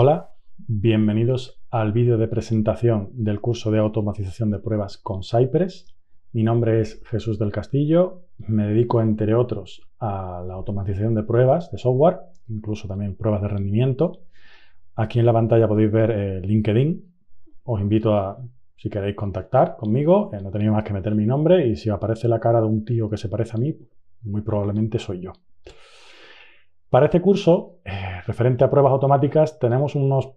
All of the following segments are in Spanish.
Hola, bienvenidos al vídeo de presentación del curso de automatización de pruebas con Cypress. Mi nombre es Jesús del Castillo, me dedico entre otros a la automatización de pruebas de software, incluso también pruebas de rendimiento. Aquí en la pantalla podéis ver el eh, LinkedIn. Os invito a, si queréis contactar conmigo, eh, no tenéis más que meter mi nombre y si aparece la cara de un tío que se parece a mí, pues, muy probablemente soy yo. Para este curso, eh, referente a pruebas automáticas, tenemos unos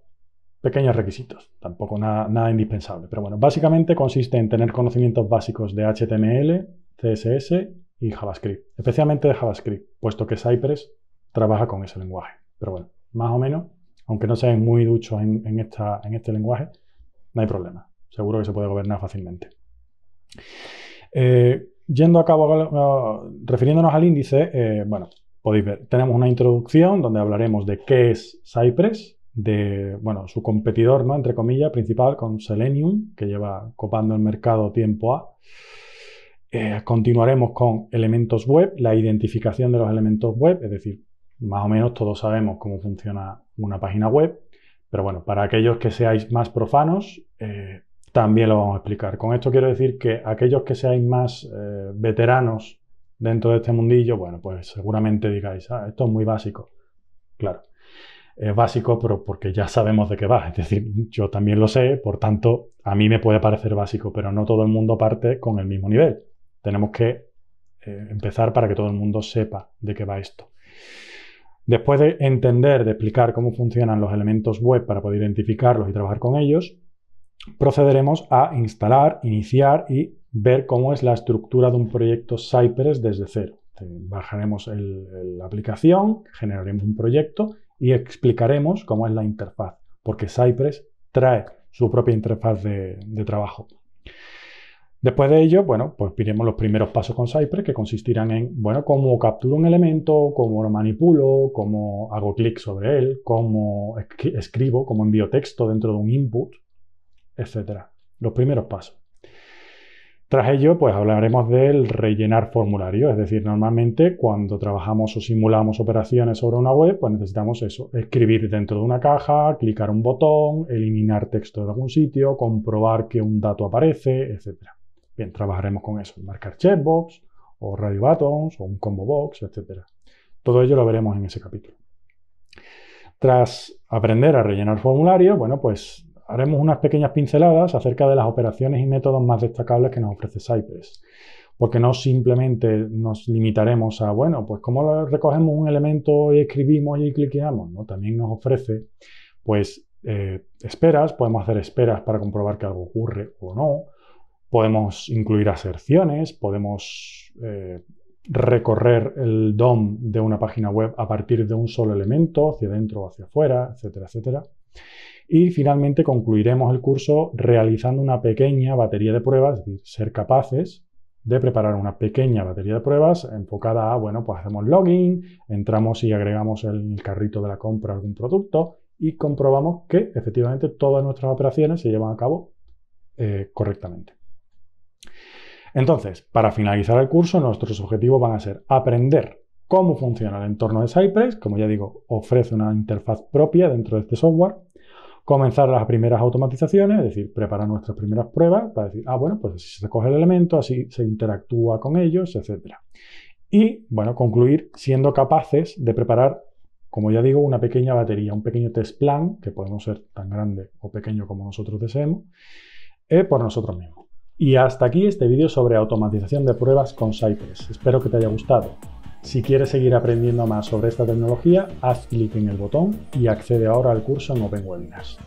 pequeños requisitos, tampoco nada, indispensable. Pero bueno, básicamente consiste en tener conocimientos básicos de HTML, CSS y JavaScript, especialmente de JavaScript, puesto que Cypress trabaja con ese lenguaje. Pero bueno, más o menos, aunque no seáis muy duchos en, este lenguaje, no hay problema. Seguro que se puede gobernar fácilmente. Eh, yendo a cabo, refiriéndonos al índice, eh, bueno, podéis ver. Tenemos una introducción donde hablaremos de qué es Cypress, de bueno, su competidor, entre comillas, principal con Selenium, que lleva copando el mercado tiempo A. Eh, continuaremos con elementos web, la identificación de los elementos web, es decir, más o menos todos sabemos cómo funciona una página web, pero bueno, para aquellos que seáis más profanos, eh, también lo vamos a explicar. Con esto quiero decir que aquellos que seáis más eh, veteranos dentro de este mundillo, bueno, pues seguramente digáis, ah, esto es muy básico. Claro, es básico pero porque ya sabemos de qué va. Es decir, yo también lo sé, por tanto, a mí me puede parecer básico, pero no todo el mundo parte con el mismo nivel. Tenemos que eh, empezar para que todo el mundo sepa de qué va esto. Después de entender, de explicar cómo funcionan los elementos web para poder identificarlos y trabajar con ellos, procederemos a instalar, iniciar y ver cómo es la estructura de un proyecto Cypress desde cero. Bajaremos la aplicación, generaremos un proyecto y explicaremos cómo es la interfaz, porque Cypress trae su propia interfaz de, trabajo. Después de ello, bueno, pues piremos los primeros pasos con Cypress que consistirán en, bueno, cómo capturo un elemento, cómo lo manipulo, cómo hago clic sobre él, cómo escribo, cómo envío texto dentro de un input, etc. Los primeros pasos. Tras ello, pues hablaremos del rellenar formulario, es decir, normalmente cuando trabajamos o simulamos operaciones sobre una web, pues necesitamos eso, escribir dentro de una caja, clicar un botón, eliminar texto de algún sitio, comprobar que un dato aparece, etc. Bien, trabajaremos con eso, marcar checkbox, o radio buttons, o un combo box, etc. Todo ello lo veremos en ese capítulo. Tras aprender a rellenar formulario, bueno, pues haremos unas pequeñas pinceladas acerca de las operaciones y métodos más destacables que nos ofrece Cypress. Porque no simplemente nos limitaremos a, bueno, pues cómo recogemos un elemento y escribimos y cliqueamos, También nos ofrece, pues, eh, esperas, podemos hacer esperas para comprobar que algo ocurre o no, podemos incluir aserciones, podemos eh, recorrer el DOM de una página web a partir de un solo elemento, hacia adentro o hacia afuera, etcétera, etcétera. Y finalmente concluiremos el curso realizando una pequeña batería de pruebas, es decir, ser capaces de preparar una pequeña batería de pruebas enfocada a, bueno, pues hacemos login, entramos y agregamos el carrito de la compra algún producto y comprobamos que efectivamente todas nuestras operaciones se llevan a cabo eh, correctamente. Entonces, para finalizar el curso, nuestros objetivos van a ser aprender cómo funciona el entorno de Cypress, como ya digo, ofrece una interfaz propia dentro de este software, comenzar las primeras automatizaciones, es decir, preparar nuestras primeras pruebas para decir, ah, bueno, pues así se coge el elemento, así se interactúa con ellos, etc. Y, bueno, concluir siendo capaces de preparar, como ya digo, una pequeña batería, un pequeño test plan, que podemos ser tan grande o pequeño como nosotros deseemos, eh, por nosotros mismos. Y hasta aquí este vídeo sobre automatización de pruebas con Cypress. Espero que te haya gustado. Si quieres seguir aprendiendo más sobre esta tecnología, haz clic en el botón y accede ahora al curso en Webinars.